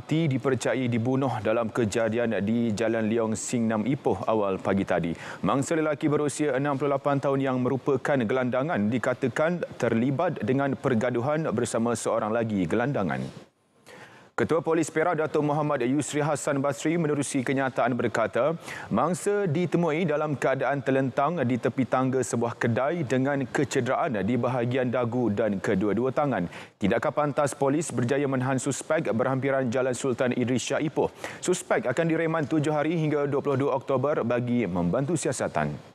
mati dipercayai dibunuh dalam kejadian di Jalan Leong Sing Nam Ipoh awal pagi tadi. Mangsa lelaki berusia 68 tahun yang merupakan gelandangan dikatakan terlibat dengan pergaduhan bersama seorang lagi gelandangan. Ketua Polis Perak Dato Muhammad Yusri Hassan Basri menerusi kenyataan berkata, mangsa ditemui dalam keadaan terlentang di tepi tangga sebuah kedai dengan kecederaan di bahagian dagu dan kedua-dua tangan. Tidakkah pantas polis berjaya menahan suspek berhampiran Jalan Sultan Idris Shah Ipoh? Suspek akan direman 7 hari hingga 22 Oktober bagi membantu siasatan.